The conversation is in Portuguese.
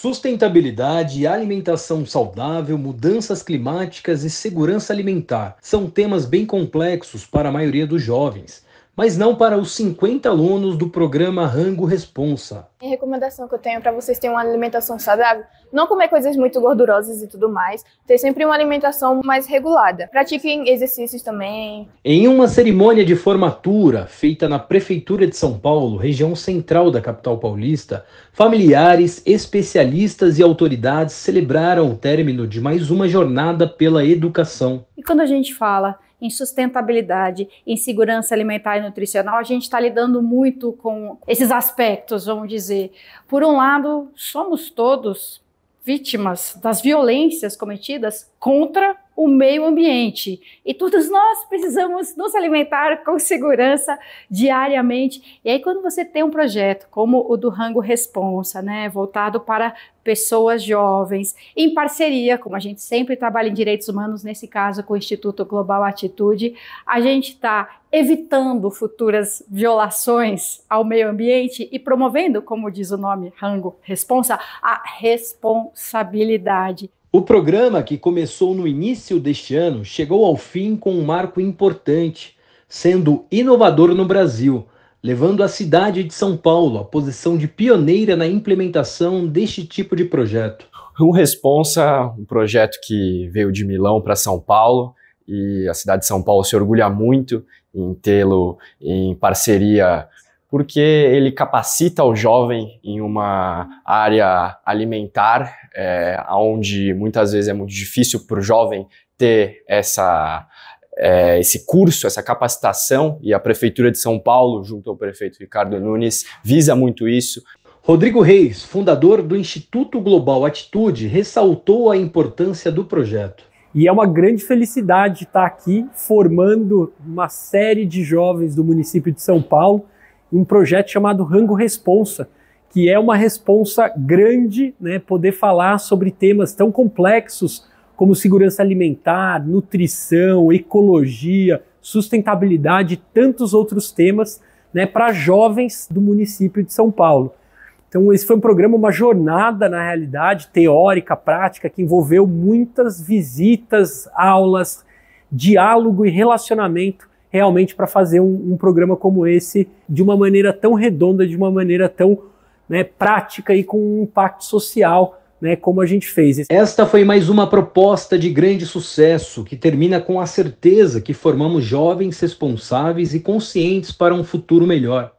Sustentabilidade, alimentação saudável, mudanças climáticas e segurança alimentar são temas bem complexos para a maioria dos jovens mas não para os 50 alunos do programa Rango Responsa. A recomendação que eu tenho é para vocês terem uma alimentação saudável, não comer coisas muito gordurosas e tudo mais, ter sempre uma alimentação mais regulada. Pratiquem exercícios também. Em uma cerimônia de formatura feita na Prefeitura de São Paulo, região central da capital paulista, familiares, especialistas e autoridades celebraram o término de mais uma jornada pela educação. E quando a gente fala em sustentabilidade, em segurança alimentar e nutricional, a gente está lidando muito com esses aspectos, vamos dizer. Por um lado, somos todos vítimas das violências cometidas contra o meio ambiente. E todos nós precisamos nos alimentar com segurança diariamente. E aí, quando você tem um projeto como o do Rango Responsa, né, voltado para pessoas jovens, em parceria, como a gente sempre trabalha em direitos humanos, nesse caso com o Instituto Global Atitude, a gente está evitando futuras violações ao meio ambiente e promovendo, como diz o nome Rango Responsa, a responsabilidade. O programa, que começou no início deste ano, chegou ao fim com um marco importante, sendo inovador no Brasil, levando a cidade de São Paulo à posição de pioneira na implementação deste tipo de projeto. O Responsa, um projeto que veio de Milão para São Paulo, e a cidade de São Paulo se orgulha muito em tê-lo em parceria porque ele capacita o jovem em uma área alimentar, é, onde muitas vezes é muito difícil para o jovem ter essa, é, esse curso, essa capacitação, e a Prefeitura de São Paulo, junto ao prefeito Ricardo Nunes, visa muito isso. Rodrigo Reis, fundador do Instituto Global Atitude, ressaltou a importância do projeto. E é uma grande felicidade estar aqui formando uma série de jovens do município de São Paulo um projeto chamado Rango Responsa, que é uma responsa grande, né, poder falar sobre temas tão complexos como segurança alimentar, nutrição, ecologia, sustentabilidade e tantos outros temas né, para jovens do município de São Paulo. Então, esse foi um programa, uma jornada, na realidade, teórica, prática, que envolveu muitas visitas, aulas, diálogo e relacionamento realmente para fazer um, um, programa como esse de uma maneira tão redonda, de uma maneira tão né, prática e com um impacto social, né, como a gente fez. Esta foi mais uma proposta de grande sucesso que termina com a certeza que formamos jovens responsáveis e conscientes para um futuro melhor.